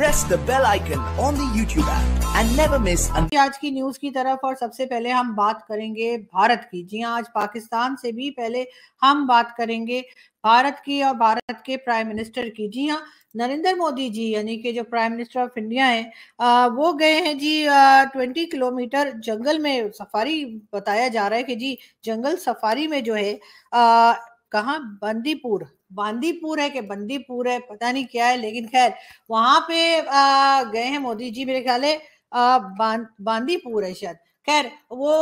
press the bell icon on the YouTube app and never miss आज की news की तरफ और सबसे पहले हम बात करेंगे भारत की जी हाँ आज पाकिस्तान से भी पहले हम बात करेंगे भारत की और भारत के प्राइम मिनिस्टर की जी हाँ नरेंद्र मोदी जी यानी कि जो प्राइम मिनिस्टर ऑफ इंडिया हैं वो गए हैं जी ट्वेंटी किलोमीटर जंगल में सफारी बताया जा रहा है कि जी जंगल सफारी में जो है कहाँ बंदीपुर बांदीपुर है कि बंदीपुर है पता नहीं क्या है लेकिन खैर वहां पे गए हैं मोदी जी मेरे ख्याल है बांदीपुर है शायद खैर वो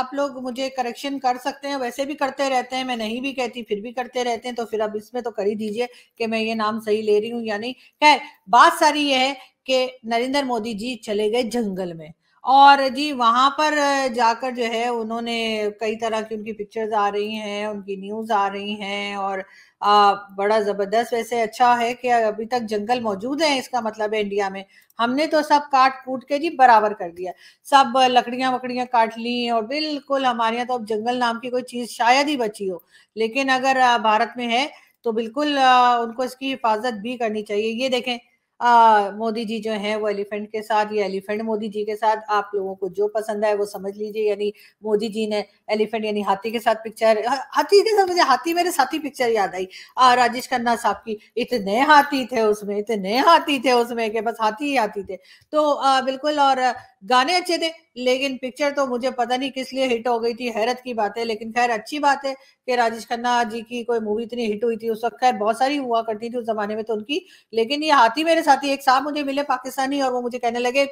आप लोग मुझे करेक्शन कर सकते हैं वैसे भी करते रहते हैं मैं नहीं भी कहती फिर भी करते रहते हैं तो फिर अब इसमें तो कर ही दीजिए कि मैं ये नाम सही ले रही हूँ या नहीं खैर बात सारी ये है कि नरेंद्र मोदी जी चले गए जंगल में और जी वहां पर जाकर जो है उन्होंने कई तरह की उनकी पिक्चर्स आ रही हैं उनकी न्यूज आ रही हैं और आ, बड़ा जबरदस्त वैसे अच्छा है कि अभी तक जंगल मौजूद है इसका मतलब है इंडिया में हमने तो सब काट कूट के जी बराबर कर दिया सब लकड़ियां वकड़ियां काट ली और बिल्कुल हमारे यहाँ तो अब जंगल नाम की कोई चीज शायद ही बची हो लेकिन अगर भारत में है तो बिल्कुल उनको इसकी हिफाजत भी करनी चाहिए ये देखें मोदी जी जो हैं वो एलिफेंट के साथ या एलिफेंट मोदी जी के साथ आप लोगों को जो पसंद आए वो समझ लीजिए यानी मोदी जी ने एलिफेंट यानी हाथी के साथ पिक्चर हाथी के साथ मुझे हाथी मेरे साथी पिक्चर याद आई आ, राजेश खन्ना साहब की इतने हाथी थे उसमें इतने हाथी थे उसमें के बस हाथी ही हाथी थे तो आ, बिल्कुल और गाने अच्छे थे लेकिन पिक्चर तो मुझे पता नहीं किस लिए हिट हो गई थी हैरत की बात है लेकिन खैर अच्छी बात है कि राजेश खन्ना जी की कोई मूवी इतनी हिट हुई थी उस वक्त खैर बहुत सारी हुआ करती थी उस जमाने में तो उनकी लेकिन ये हाथी मेरे साथी एक साहब मुझे मिले पाकिस्तानी और वो मुझे कहने लगे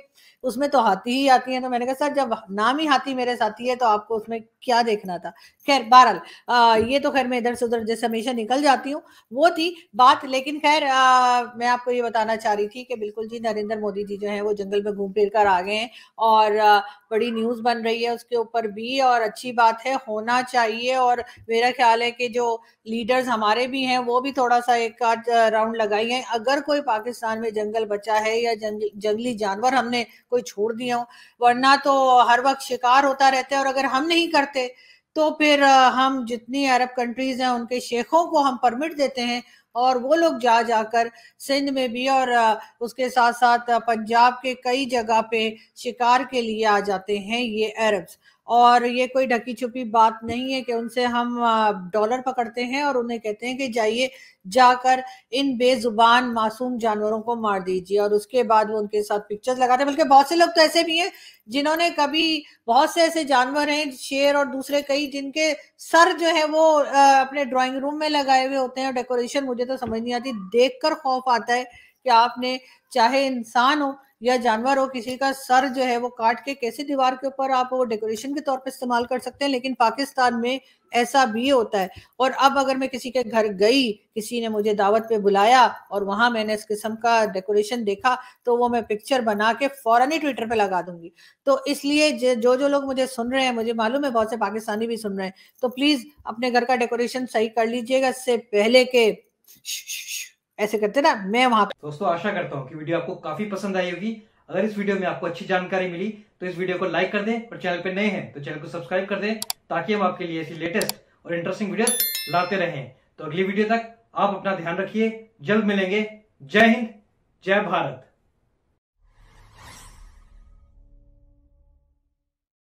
उसमें तो हाथी ही आती है तो मैंने कहा सर जब नाम ही हाथी मेरे साथी है तो आपको उसमें क्या देखना था खैर बहरहाल ये तो खैर मैं इधर से उधर जैसे हमेशा निकल जाती हूँ वो थी बात लेकिन खैर मैं आपको ये बताना चाह रही थी कि बिल्कुल जी नरेंद्र मोदी जी जो है वो जंगल में घूम फिर कर आ गए हैं और बड़ी न्यूज़ बन रही है उसके ऊपर भी और अच्छी बात है होना चाहिए और मेरा ख्याल है कि जो लीडर्स हमारे भी हैं वो भी थोड़ा सा एक आध राउंड लगाई है अगर कोई पाकिस्तान में जंगल बचा है या जंग, जंगली जानवर हमने कोई छोड़ दिया हो वरना तो हर वक्त शिकार होता रहता है और अगर हम नहीं करते तो फिर हम जितनी अरब कंट्रीज हैं उनके शेखों को हम परमिट देते हैं और वो लोग जा जाकर सिंध में भी और उसके साथ साथ पंजाब के कई जगह पे शिकार के लिए आ जाते हैं ये अरब्स और ये कोई ढकी छुपी बात नहीं है कि उनसे हम डॉलर पकड़ते हैं और उन्हें कहते हैं कि जाइए जाकर इन बेजुबान मासूम जानवरों को मार दीजिए और उसके बाद वो उनके साथ पिक्चर्स लगाते हैं बल्कि बहुत से लोग तो ऐसे भी हैं जिन्होंने कभी बहुत से ऐसे जानवर हैं शेर और दूसरे कई जिनके सर जो है वो अपने ड्राइंग रूम में लगाए हुए होते हैं और डेकोरेशन मुझे तो समझ नहीं आती देख कर खौफ आता है कि आपने चाहे इंसान हो या जानवर हो किसी का सर जो है वो काट के कैसे दीवार के ऊपर आप वो डेकोरेशन के तौर पर इस्तेमाल कर सकते हैं लेकिन पाकिस्तान में ऐसा भी होता है और अब अगर मैं किसी के घर गई किसी ने मुझे दावत पे बुलाया और वहां मैंने इस किस्म का डेकोरेशन देखा तो वो मैं पिक्चर बना के फौरन ही ट्विटर पे लगा दूंगी तो इसलिए जो जो लोग मुझे सुन रहे हैं मुझे मालूम है बहुत से पाकिस्तानी भी सुन रहे हैं तो प्लीज अपने घर का डेकोरेशन सही कर लीजिएगा इससे पहले के ऐसे करते ना मैं वहां दोस्तों आशा करता हूँ कि वीडियो आपको काफी पसंद आई होगी अगर इस वीडियो में आपको अच्छी जानकारी मिली तो इस वीडियो को लाइक कर दें और चैनल पर नए हैं तो चैनल को सब्सक्राइब कर दें ताकि हम आपके लिए ऐसी लेटेस्ट और इंटरेस्टिंग वीडियो लाते रहें तो अगली वीडियो तक आप अपना ध्यान रखिए जल्द मिलेंगे जय हिंद जय भारत